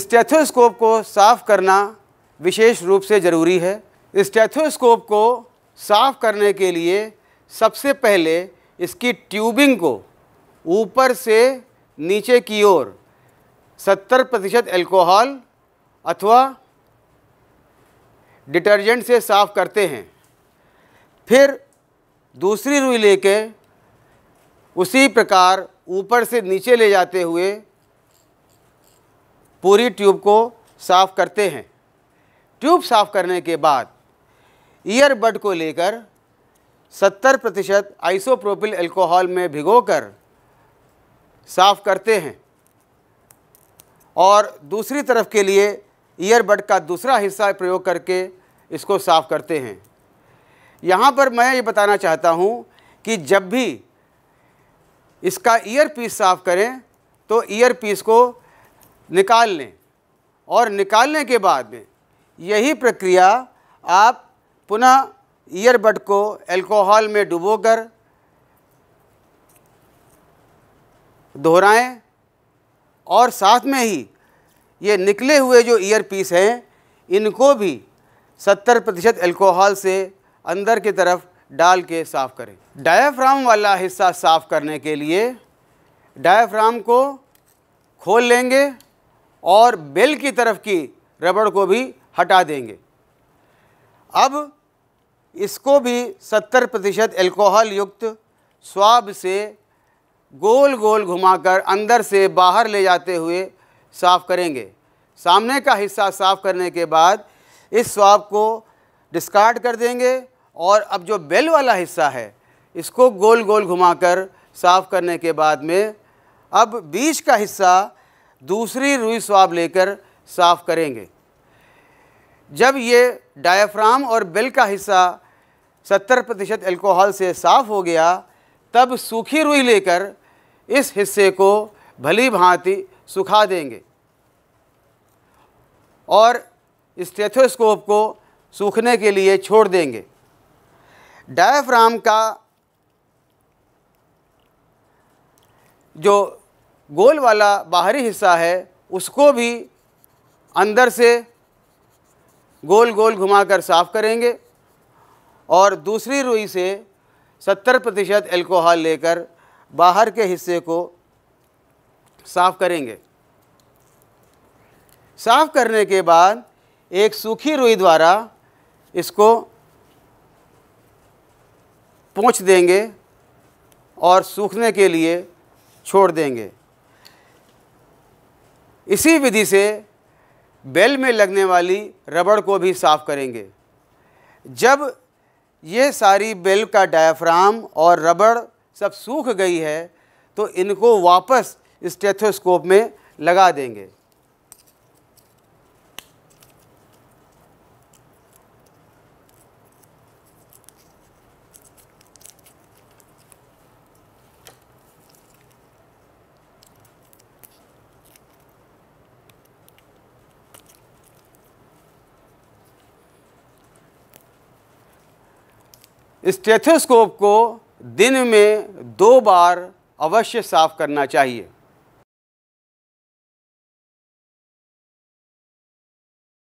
stethoscope को साफ़ करना विशेष रूप से ज़रूरी है स्टेथोस्कोप को साफ़ करने के लिए सबसे पहले इसकी ट्यूबिंग को ऊपर से नीचे की ओर 70 प्रतिशत एल्कोहल अथवा डिटर्जेंट से साफ़ करते हैं फिर दूसरी रुई लेके उसी प्रकार ऊपर से नीचे ले जाते हुए पूरी ट्यूब को साफ़ करते हैं ट्यूब साफ़ करने के बाद ईयरबड को लेकर 70 प्रतिशत आइसोप्रोपिल एल्कोहल में भिगोकर साफ़ करते हैं और दूसरी तरफ के लिए ईयरबड का दूसरा हिस्सा प्रयोग करके इसको साफ़ करते हैं यहाँ पर मैं ये बताना चाहता हूँ कि जब भी इसका ईयर पीस साफ़ करें तो ईयर पीस को निकाल लें और निकालने के बाद में यही प्रक्रिया आप पुनः ईयरबड को अल्कोहल में डुबोकर दोहराएं और साथ में ही ये निकले हुए जो ईयर पीस हैं इनको भी 70 प्रतिशत एल्कोहल से अंदर की तरफ डाल के साफ़ करें डायाफ्राम वाला हिस्सा साफ़ करने के लिए डायाफ्राम को खोल लेंगे और बेल की तरफ की रबड़ को भी हटा देंगे अब इसको भी 70 प्रतिशत एल्कोहल युक्त स्वाब से गोल गोल घुमाकर अंदर से बाहर ले जाते हुए साफ़ करेंगे सामने का हिस्सा साफ़ करने के बाद इस स्वाब को डिस्कार्ड कर देंगे और अब जो बेल वाला हिस्सा है इसको गोल गोल घुमाकर साफ़ करने के बाद में अब बीच का हिस्सा दूसरी रुई स्वाब लेकर साफ़ करेंगे जब ये डायाफ्राम और बेल का हिस्सा 70 प्रतिशत एल्कोहल से साफ़ हो गया तब सूखी रुई लेकर इस हिस्से को भली भांति सुखा देंगे और स्टेथोस्कोप को सूखने के लिए छोड़ देंगे डायाफ्राम का जो गोल वाला बाहरी हिस्सा है उसको भी अंदर से गोल गोल घुमाकर साफ करेंगे और दूसरी रुई से 70 प्रतिशत एल्कोहल लेकर बाहर के हिस्से को साफ करेंगे साफ करने के बाद एक सूखी रुई द्वारा इसको पोंछ देंगे और सूखने के लिए छोड़ देंगे इसी विधि से बेल में लगने वाली रबड़ को भी साफ़ करेंगे जब ये सारी बेल का डायाफ्राम और रबड़ सब सूख गई है तो इनको वापस स्टेथोस्कोप में लगा देंगे स्टेथोस्कोप को दिन में दो बार अवश्य साफ करना चाहिए